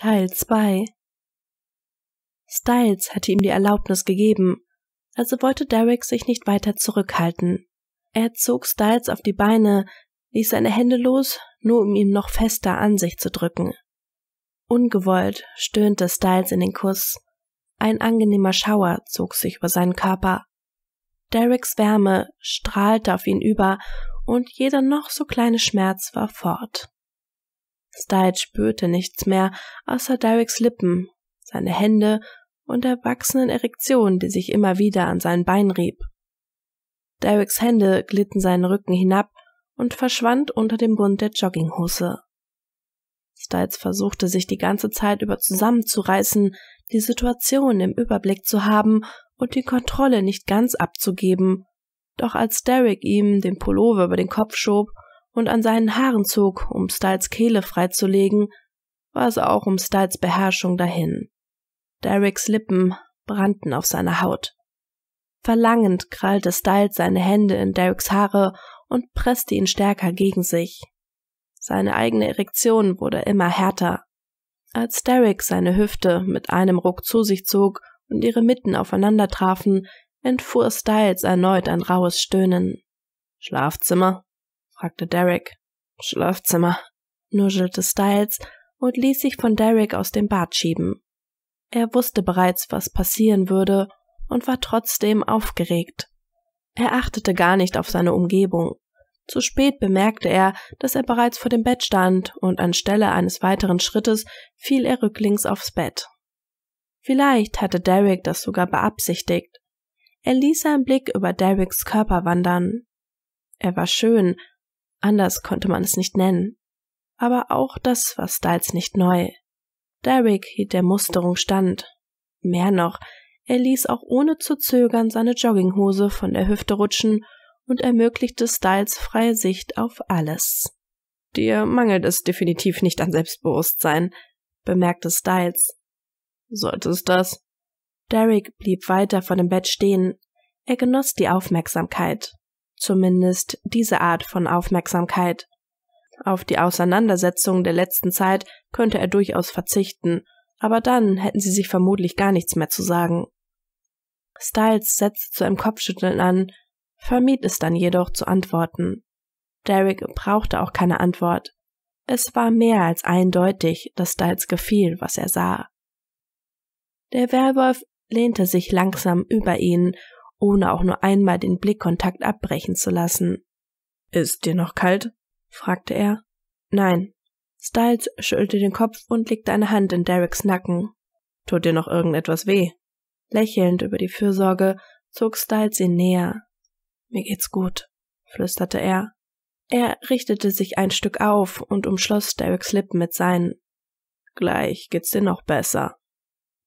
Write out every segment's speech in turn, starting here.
Teil 2 Styles hatte ihm die Erlaubnis gegeben, also wollte Derek sich nicht weiter zurückhalten. Er zog Styles auf die Beine, ließ seine Hände los, nur um ihn noch fester an sich zu drücken. Ungewollt stöhnte Styles in den Kuss. Ein angenehmer Schauer zog sich über seinen Körper. Dereks Wärme strahlte auf ihn über und jeder noch so kleine Schmerz war fort. Starlight spürte nichts mehr außer Dereks Lippen, seine Hände und der wachsenden Erektion, die sich immer wieder an seinen Bein rieb. Dereks Hände glitten seinen Rücken hinab und verschwand unter dem Bund der Jogginghose. Styles versuchte sich die ganze Zeit über zusammenzureißen, die Situation im Überblick zu haben und die Kontrolle nicht ganz abzugeben. Doch als Derek ihm den Pullover über den Kopf schob und an seinen Haaren zog, um Styles Kehle freizulegen, war es auch um Styles Beherrschung dahin. Derricks Lippen brannten auf seiner Haut. Verlangend krallte Styles seine Hände in Derricks Haare und presste ihn stärker gegen sich. Seine eigene Erektion wurde immer härter. Als Derrick seine Hüfte mit einem Ruck zu sich zog und ihre Mitten aufeinander trafen, entfuhr Styles erneut ein raues Stöhnen. Schlafzimmer? fragte Derek. Schlafzimmer, nuschelte Styles und ließ sich von Derek aus dem Bad schieben. Er wusste bereits, was passieren würde und war trotzdem aufgeregt. Er achtete gar nicht auf seine Umgebung. Zu spät bemerkte er, dass er bereits vor dem Bett stand und anstelle eines weiteren Schrittes fiel er rücklings aufs Bett. Vielleicht hatte Derek das sogar beabsichtigt. Er ließ seinen Blick über Dereks Körper wandern. Er war schön, Anders konnte man es nicht nennen. Aber auch das war Styles nicht neu. Derek hielt der Musterung stand. Mehr noch, er ließ auch ohne zu zögern seine Jogginghose von der Hüfte rutschen und ermöglichte Styles freie Sicht auf alles. Dir mangelt es definitiv nicht an Selbstbewusstsein, bemerkte Styles. Sollte es das? Derek blieb weiter vor dem Bett stehen. Er genoss die Aufmerksamkeit zumindest diese Art von Aufmerksamkeit. Auf die Auseinandersetzungen der letzten Zeit könnte er durchaus verzichten, aber dann hätten sie sich vermutlich gar nichts mehr zu sagen. Styles setzte zu einem Kopfschütteln an, vermied es dann jedoch zu antworten. Derek brauchte auch keine Antwort. Es war mehr als eindeutig, dass Styles gefiel, was er sah. Der Werwolf lehnte sich langsam über ihn ohne auch nur einmal den Blickkontakt abbrechen zu lassen. Ist dir noch kalt? fragte er. Nein. Styles schüttelte den Kopf und legte eine Hand in Dereks Nacken. Tut dir noch irgendetwas weh? Lächelnd über die Fürsorge zog Styles ihn näher. Mir geht's gut, flüsterte er. Er richtete sich ein Stück auf und umschloss Dereks Lippen mit seinen. Gleich geht's dir noch besser,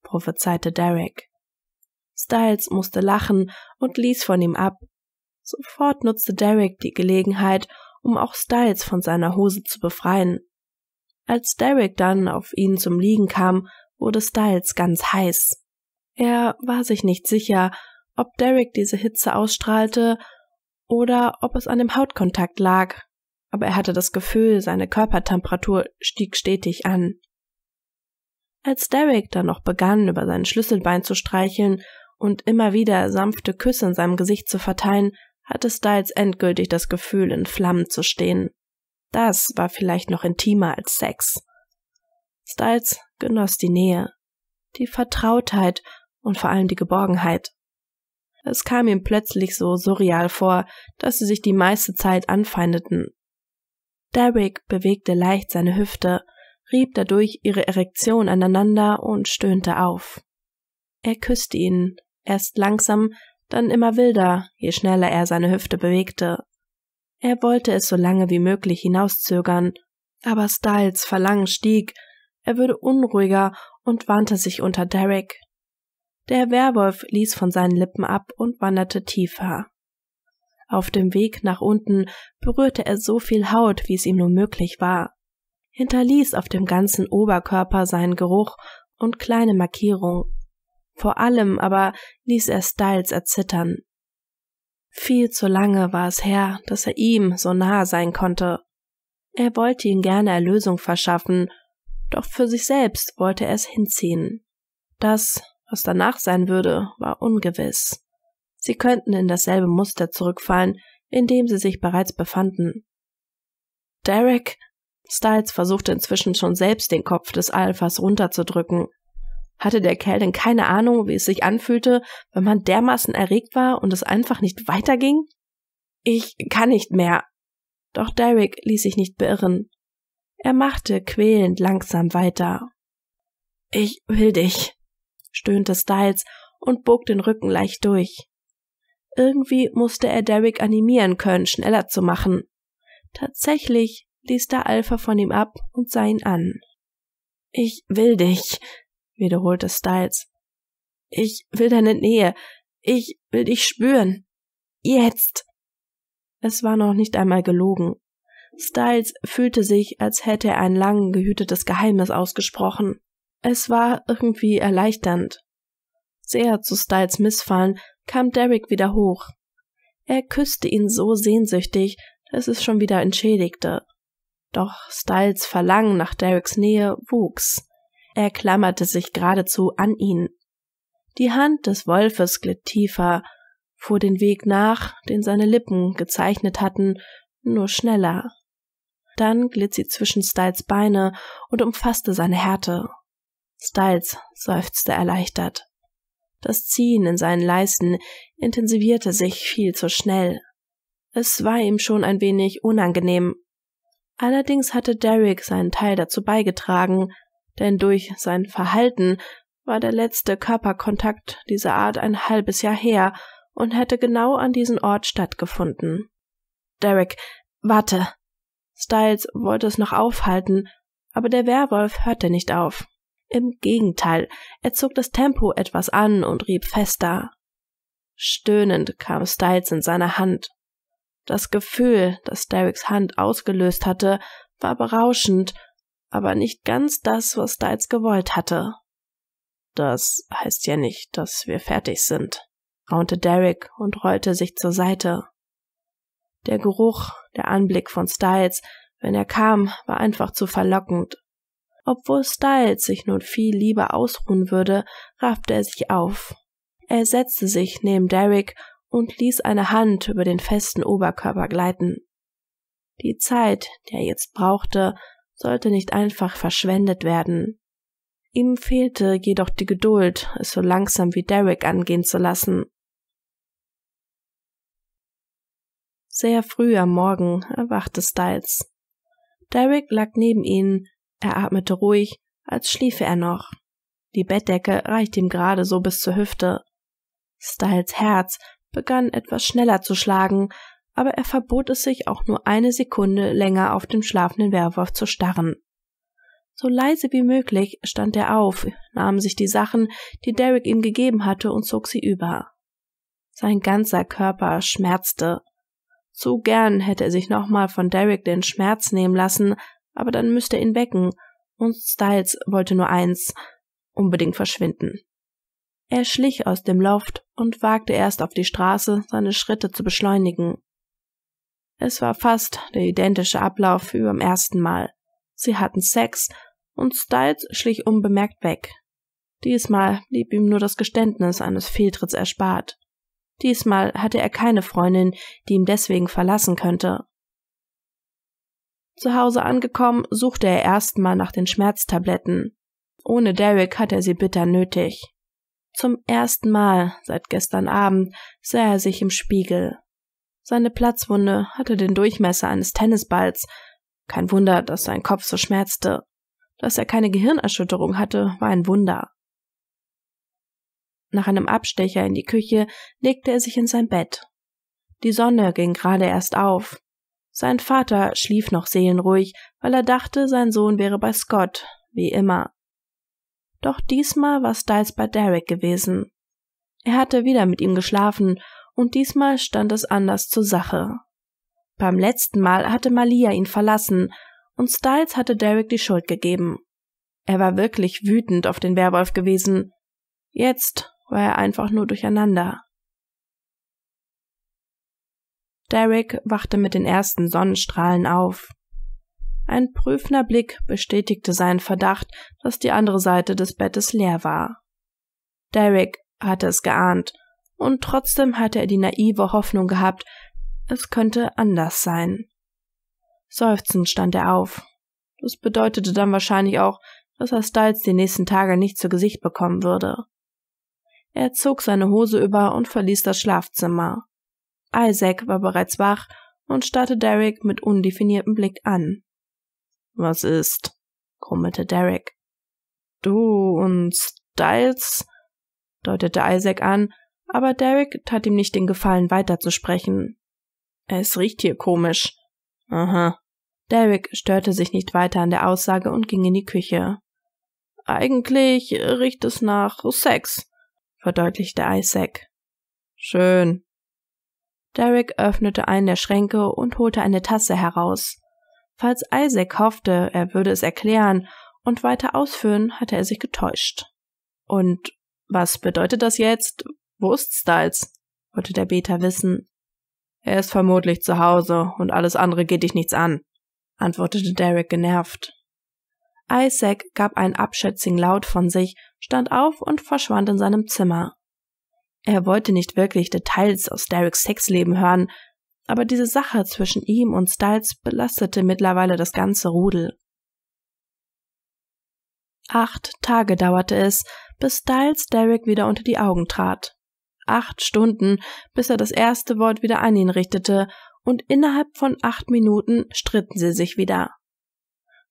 prophezeite Derek. Styles musste lachen und ließ von ihm ab. Sofort nutzte Derek die Gelegenheit, um auch Styles von seiner Hose zu befreien. Als Derek dann auf ihn zum Liegen kam, wurde Styles ganz heiß. Er war sich nicht sicher, ob Derek diese Hitze ausstrahlte oder ob es an dem Hautkontakt lag, aber er hatte das Gefühl, seine Körpertemperatur stieg stetig an. Als Derek dann noch begann, über sein Schlüsselbein zu streicheln, und immer wieder sanfte Küsse in seinem Gesicht zu verteilen, hatte Styles endgültig das Gefühl, in Flammen zu stehen. Das war vielleicht noch intimer als Sex. Styles genoss die Nähe, die Vertrautheit und vor allem die Geborgenheit. Es kam ihm plötzlich so surreal vor, dass sie sich die meiste Zeit anfeindeten. Derek bewegte leicht seine Hüfte, rieb dadurch ihre Erektion aneinander und stöhnte auf. Er küsste ihn, Erst langsam, dann immer wilder, je schneller er seine Hüfte bewegte. Er wollte es so lange wie möglich hinauszögern, aber Styles Verlangen stieg, er würde unruhiger und wandte sich unter Derek. Der Werwolf ließ von seinen Lippen ab und wanderte tiefer. Auf dem Weg nach unten berührte er so viel Haut, wie es ihm nur möglich war, hinterließ auf dem ganzen Oberkörper seinen Geruch und kleine Markierungen vor allem aber ließ er Styles erzittern. Viel zu lange war es her, dass er ihm so nahe sein konnte. Er wollte ihm gerne Erlösung verschaffen, doch für sich selbst wollte er es hinziehen. Das, was danach sein würde, war ungewiss. Sie könnten in dasselbe Muster zurückfallen, in dem sie sich bereits befanden. Derek Styles versuchte inzwischen schon selbst den Kopf des Alphas runterzudrücken hatte der Kerl denn keine Ahnung, wie es sich anfühlte, wenn man dermaßen erregt war und es einfach nicht weiterging? Ich kann nicht mehr. Doch Derek ließ sich nicht beirren. Er machte quälend langsam weiter. Ich will dich, stöhnte Styles und bog den Rücken leicht durch. Irgendwie musste er Derek animieren können, schneller zu machen. Tatsächlich ließ der Alpha von ihm ab und sah ihn an. Ich will dich, wiederholte Styles. Ich will deine Nähe. Ich will dich spüren. Jetzt. Es war noch nicht einmal gelogen. Styles fühlte sich, als hätte er ein lang gehütetes Geheimnis ausgesprochen. Es war irgendwie erleichternd. Sehr zu Styles Missfallen kam Derek wieder hoch. Er küsste ihn so sehnsüchtig, dass es schon wieder entschädigte. Doch Styles Verlangen nach Dereks Nähe wuchs. Er klammerte sich geradezu an ihn. Die Hand des Wolfes glitt tiefer, fuhr den Weg nach, den seine Lippen gezeichnet hatten, nur schneller. Dann glitt sie zwischen Styles Beine und umfasste seine Härte. Styles seufzte erleichtert. Das Ziehen in seinen Leisten intensivierte sich viel zu schnell. Es war ihm schon ein wenig unangenehm. Allerdings hatte Derek seinen Teil dazu beigetragen, denn durch sein Verhalten war der letzte Körperkontakt dieser Art ein halbes Jahr her und hätte genau an diesem Ort stattgefunden. Derek, warte. Styles wollte es noch aufhalten, aber der Werwolf hörte nicht auf. Im Gegenteil, er zog das Tempo etwas an und rieb fester. Stöhnend kam Styles in seine Hand. Das Gefühl, das Dereks Hand ausgelöst hatte, war berauschend aber nicht ganz das, was Styles gewollt hatte. Das heißt ja nicht, dass wir fertig sind, raunte Derek und rollte sich zur Seite. Der Geruch, der Anblick von Styles, wenn er kam, war einfach zu verlockend. Obwohl Styles sich nun viel lieber ausruhen würde, raffte er sich auf. Er setzte sich neben Derek und ließ eine Hand über den festen Oberkörper gleiten. Die Zeit, die er jetzt brauchte, sollte nicht einfach verschwendet werden. Ihm fehlte jedoch die Geduld, es so langsam wie Derek angehen zu lassen. Sehr früh am Morgen erwachte Styles. Derek lag neben ihnen, er atmete ruhig, als schliefe er noch. Die Bettdecke reichte ihm gerade so bis zur Hüfte. Styles Herz begann etwas schneller zu schlagen, aber er verbot es sich auch nur eine Sekunde länger auf den schlafenden Werwolf zu starren. So leise wie möglich stand er auf, nahm sich die Sachen, die Derek ihm gegeben hatte, und zog sie über. Sein ganzer Körper schmerzte. Zu gern hätte er sich nochmal von Derek den Schmerz nehmen lassen, aber dann müsste er ihn wecken, und Styles wollte nur eins unbedingt verschwinden. Er schlich aus dem Loft und wagte erst auf die Straße, seine Schritte zu beschleunigen. Es war fast der identische Ablauf wie beim ersten Mal. Sie hatten Sex und Styles schlich unbemerkt weg. Diesmal blieb ihm nur das Geständnis eines Fehltritts erspart. Diesmal hatte er keine Freundin, die ihn deswegen verlassen könnte. Zu Hause angekommen, suchte er erstmal nach den Schmerztabletten. Ohne Derek hatte er sie bitter nötig. Zum ersten Mal seit gestern Abend sah er sich im Spiegel. Seine Platzwunde hatte den Durchmesser eines Tennisballs. Kein Wunder, dass sein Kopf so schmerzte. Dass er keine Gehirnerschütterung hatte, war ein Wunder. Nach einem Abstecher in die Küche legte er sich in sein Bett. Die Sonne ging gerade erst auf. Sein Vater schlief noch seelenruhig, weil er dachte, sein Sohn wäre bei Scott, wie immer. Doch diesmal war Styles bei Derek gewesen. Er hatte wieder mit ihm geschlafen und diesmal stand es anders zur Sache. Beim letzten Mal hatte Malia ihn verlassen und Styles hatte Derek die Schuld gegeben. Er war wirklich wütend auf den Werwolf gewesen. Jetzt war er einfach nur durcheinander. Derek wachte mit den ersten Sonnenstrahlen auf. Ein prüfender Blick bestätigte seinen Verdacht, dass die andere Seite des Bettes leer war. Derek hatte es geahnt und trotzdem hatte er die naive Hoffnung gehabt, es könnte anders sein. Seufzend stand er auf. Das bedeutete dann wahrscheinlich auch, dass er Styles die nächsten Tage nicht zu Gesicht bekommen würde. Er zog seine Hose über und verließ das Schlafzimmer. Isaac war bereits wach und starrte Derek mit undefiniertem Blick an. Was ist? grummelte Derek. Du und Styles? deutete Isaac an aber Derek tat ihm nicht den Gefallen, weiterzusprechen. Es riecht hier komisch. Aha. Derek störte sich nicht weiter an der Aussage und ging in die Küche. Eigentlich riecht es nach Sex, verdeutlichte Isaac. Schön. Derek öffnete einen der Schränke und holte eine Tasse heraus. Falls Isaac hoffte, er würde es erklären und weiter ausführen, hatte er sich getäuscht. Und was bedeutet das jetzt? Wo ist Styles? wollte der Beter wissen. Er ist vermutlich zu Hause und alles andere geht dich nichts an, antwortete Derek genervt. Isaac gab einen abschätzigen Laut von sich, stand auf und verschwand in seinem Zimmer. Er wollte nicht wirklich Details aus Dereks Sexleben hören, aber diese Sache zwischen ihm und Styles belastete mittlerweile das ganze Rudel. Acht Tage dauerte es, bis Styles Derek wieder unter die Augen trat acht Stunden, bis er das erste Wort wieder an ihn richtete, und innerhalb von acht Minuten stritten sie sich wieder.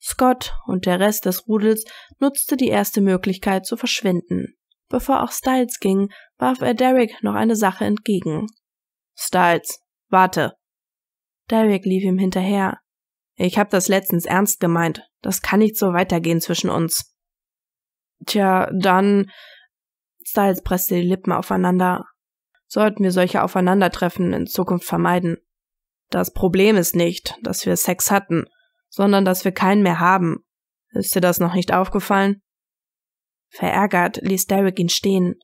Scott und der Rest des Rudels nutzte die erste Möglichkeit zu verschwinden. Bevor auch Styles ging, warf er Derek noch eine Sache entgegen. Styles, warte. Derek lief ihm hinterher. Ich hab das letztens ernst gemeint. Das kann nicht so weitergehen zwischen uns. Tja, dann, Styles presste die Lippen aufeinander. Sollten wir solche Aufeinandertreffen in Zukunft vermeiden. Das Problem ist nicht, dass wir Sex hatten, sondern dass wir keinen mehr haben. Ist dir das noch nicht aufgefallen? Verärgert ließ Derek ihn stehen.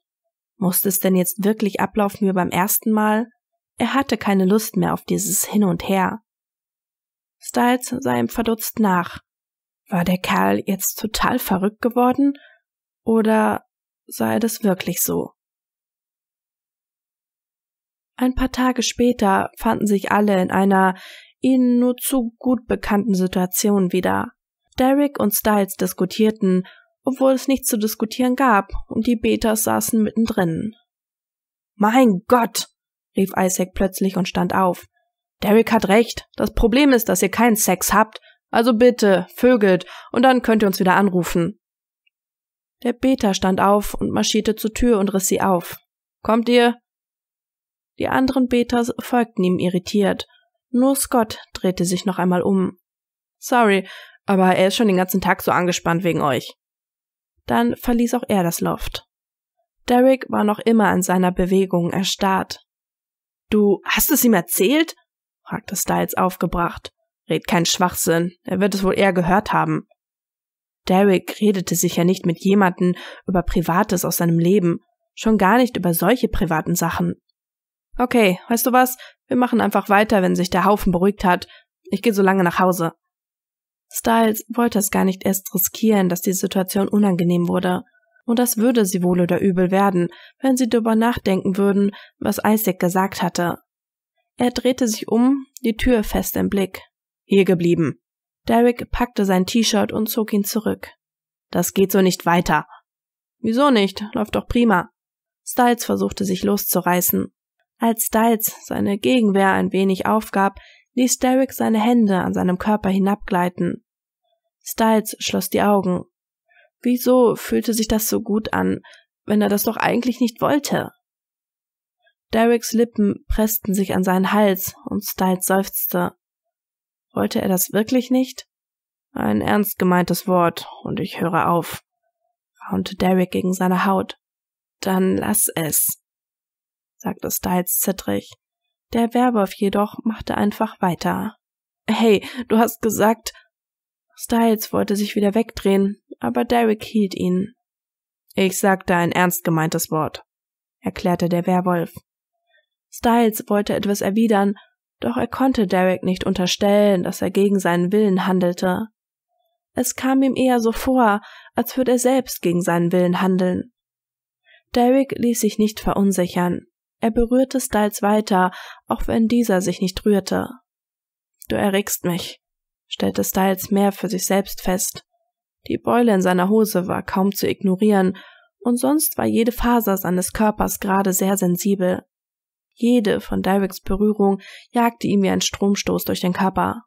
Musste es denn jetzt wirklich ablaufen wie beim ersten Mal? Er hatte keine Lust mehr auf dieses Hin und Her. Styles sah ihm verdutzt nach. War der Kerl jetzt total verrückt geworden? Oder sei das wirklich so. Ein paar Tage später fanden sich alle in einer ihnen nur zu gut bekannten Situation wieder. Derek und Styles diskutierten, obwohl es nichts zu diskutieren gab, und die Betas saßen mittendrin. Mein Gott! rief Isaac plötzlich und stand auf. Derek hat recht. Das Problem ist, dass ihr keinen Sex habt. Also bitte, vögelt, und dann könnt ihr uns wieder anrufen. Der Beter stand auf und marschierte zur Tür und riss sie auf. Kommt ihr? Die anderen Beter folgten ihm irritiert. Nur Scott drehte sich noch einmal um. Sorry, aber er ist schon den ganzen Tag so angespannt wegen euch. Dann verließ auch er das Loft. Derek war noch immer an seiner Bewegung erstarrt. Du hast es ihm erzählt? fragte Styles aufgebracht. Red keinen Schwachsinn, er wird es wohl eher gehört haben. Derek redete sicher nicht mit jemanden über Privates aus seinem Leben, schon gar nicht über solche privaten Sachen. Okay, weißt du was? Wir machen einfach weiter, wenn sich der Haufen beruhigt hat. Ich gehe so lange nach Hause. Styles wollte es gar nicht erst riskieren, dass die Situation unangenehm wurde. Und das würde sie wohl oder übel werden, wenn sie darüber nachdenken würden, was Isaac gesagt hatte. Er drehte sich um, die Tür fest im Blick. Hier geblieben, Derek packte sein T-Shirt und zog ihn zurück. Das geht so nicht weiter. Wieso nicht? Läuft doch prima. Stiles versuchte sich loszureißen. Als Stiles seine Gegenwehr ein wenig aufgab, ließ Derek seine Hände an seinem Körper hinabgleiten. Stiles schloss die Augen. Wieso fühlte sich das so gut an, wenn er das doch eigentlich nicht wollte? Dereks Lippen pressten sich an seinen Hals und Stiles seufzte. Wollte er das wirklich nicht? Ein ernst gemeintes Wort, und ich höre auf, raunte Derek gegen seine Haut. Dann lass es, sagte Styles zittrig. Der Werwolf jedoch machte einfach weiter. Hey, du hast gesagt. Styles wollte sich wieder wegdrehen, aber Derek hielt ihn. Ich sagte ein ernst gemeintes Wort, erklärte der Werwolf. Styles wollte etwas erwidern, doch er konnte Derek nicht unterstellen, dass er gegen seinen Willen handelte. Es kam ihm eher so vor, als würde er selbst gegen seinen Willen handeln. Derek ließ sich nicht verunsichern. Er berührte Styles weiter, auch wenn dieser sich nicht rührte. Du erregst mich, stellte Styles mehr für sich selbst fest. Die Beule in seiner Hose war kaum zu ignorieren, und sonst war jede Faser seines Körpers gerade sehr sensibel. Jede von Dereks Berührung jagte ihm wie ein Stromstoß durch den Körper.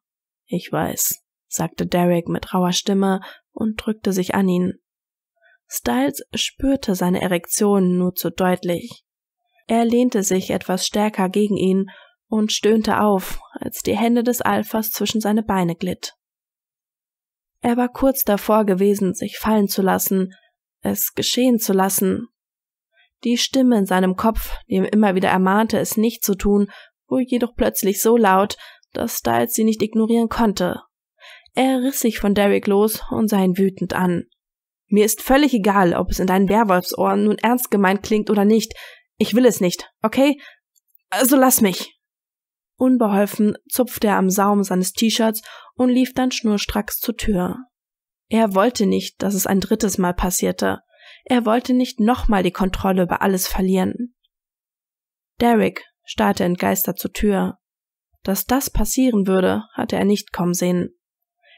Ich weiß, sagte Derek mit rauer Stimme und drückte sich an ihn. Styles spürte seine Erektion nur zu deutlich. Er lehnte sich etwas stärker gegen ihn und stöhnte auf, als die Hände des Alphas zwischen seine Beine glitt. Er war kurz davor gewesen, sich fallen zu lassen, es geschehen zu lassen, die Stimme in seinem Kopf, die ihm immer wieder ermahnte, es nicht zu tun, wurde jedoch plötzlich so laut, dass Styles sie nicht ignorieren konnte. Er riss sich von Derek los und sah ihn wütend an. Mir ist völlig egal, ob es in deinen Werwolfsohren nun ernst gemeint klingt oder nicht. Ich will es nicht, okay? Also lass mich. Unbeholfen zupfte er am Saum seines T-Shirts und lief dann schnurstracks zur Tür. Er wollte nicht, dass es ein drittes Mal passierte. Er wollte nicht nochmal die Kontrolle über alles verlieren. Derek starrte entgeistert zur Tür. Dass das passieren würde, hatte er nicht kommen sehen.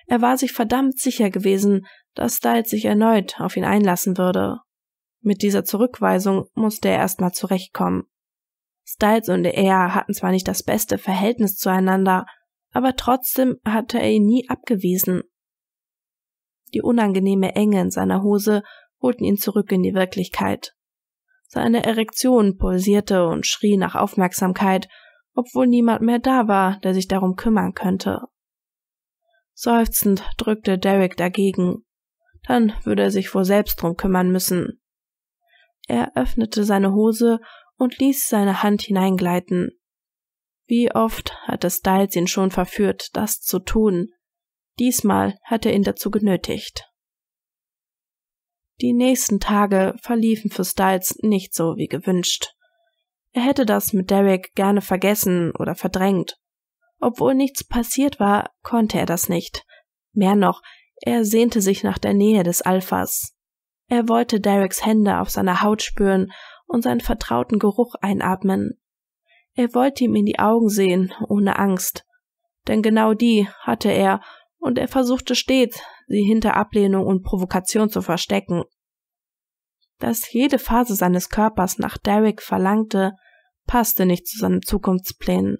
Er war sich verdammt sicher gewesen, dass Styles sich erneut auf ihn einlassen würde. Mit dieser Zurückweisung musste er erstmal zurechtkommen. Styles und er hatten zwar nicht das beste Verhältnis zueinander, aber trotzdem hatte er ihn nie abgewiesen. Die unangenehme Enge in seiner Hose holten ihn zurück in die Wirklichkeit. Seine Erektion pulsierte und schrie nach Aufmerksamkeit, obwohl niemand mehr da war, der sich darum kümmern könnte. Seufzend drückte Derek dagegen. Dann würde er sich wohl selbst drum kümmern müssen. Er öffnete seine Hose und ließ seine Hand hineingleiten. Wie oft hatte Styles ihn schon verführt, das zu tun. Diesmal hatte er ihn dazu genötigt. Die nächsten Tage verliefen für Styles nicht so wie gewünscht. Er hätte das mit Derek gerne vergessen oder verdrängt. Obwohl nichts passiert war, konnte er das nicht. Mehr noch, er sehnte sich nach der Nähe des Alphas. Er wollte Dereks Hände auf seiner Haut spüren und seinen vertrauten Geruch einatmen. Er wollte ihm in die Augen sehen, ohne Angst. Denn genau die hatte er und er versuchte stets, sie hinter Ablehnung und Provokation zu verstecken. Dass jede Phase seines Körpers nach Derek verlangte, passte nicht zu seinen Zukunftsplänen.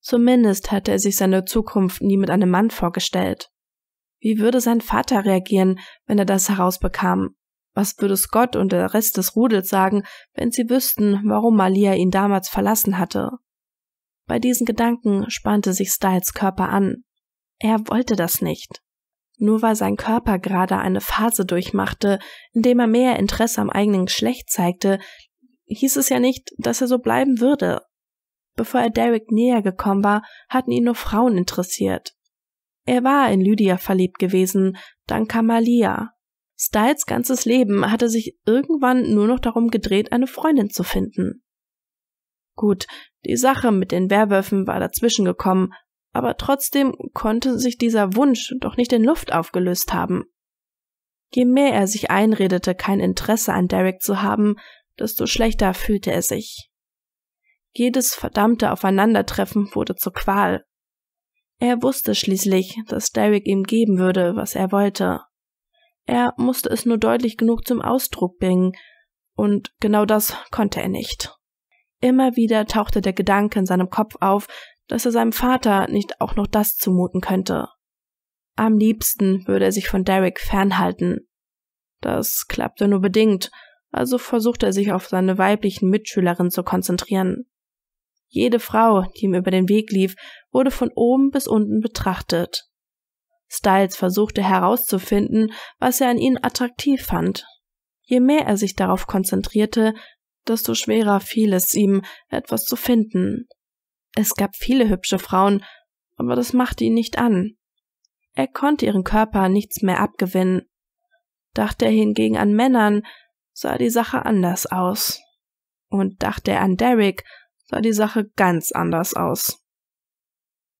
Zumindest hatte er sich seine Zukunft nie mit einem Mann vorgestellt. Wie würde sein Vater reagieren, wenn er das herausbekam? Was würde Scott und der Rest des Rudels sagen, wenn sie wüssten, warum Malia ihn damals verlassen hatte? Bei diesen Gedanken spannte sich Styles Körper an. Er wollte das nicht. Nur weil sein Körper gerade eine Phase durchmachte, in dem er mehr Interesse am eigenen Geschlecht zeigte, hieß es ja nicht, dass er so bleiben würde. Bevor er Derek näher gekommen war, hatten ihn nur Frauen interessiert. Er war in Lydia verliebt gewesen, dann kam Malia. Styles ganzes Leben hatte sich irgendwann nur noch darum gedreht, eine Freundin zu finden. Gut, die Sache mit den Werwölfen war dazwischen gekommen, aber trotzdem konnte sich dieser Wunsch doch nicht in Luft aufgelöst haben. Je mehr er sich einredete, kein Interesse an Derek zu haben, desto schlechter fühlte er sich. Jedes verdammte Aufeinandertreffen wurde zur Qual. Er wusste schließlich, dass Derek ihm geben würde, was er wollte. Er musste es nur deutlich genug zum Ausdruck bringen, und genau das konnte er nicht. Immer wieder tauchte der Gedanke in seinem Kopf auf, dass er seinem Vater nicht auch noch das zumuten könnte. Am liebsten würde er sich von Derek fernhalten. Das klappte nur bedingt, also versuchte er sich auf seine weiblichen Mitschülerinnen zu konzentrieren. Jede Frau, die ihm über den Weg lief, wurde von oben bis unten betrachtet. Styles versuchte herauszufinden, was er an ihnen attraktiv fand. Je mehr er sich darauf konzentrierte, desto schwerer fiel es ihm, etwas zu finden. Es gab viele hübsche Frauen, aber das machte ihn nicht an. Er konnte ihren Körper nichts mehr abgewinnen. Dachte er hingegen an Männern, sah die Sache anders aus. Und dachte er an Derek, sah die Sache ganz anders aus.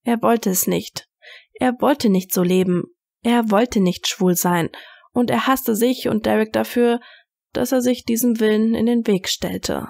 Er wollte es nicht. Er wollte nicht so leben. Er wollte nicht schwul sein. Und er hasste sich und Derek dafür, dass er sich diesem Willen in den Weg stellte.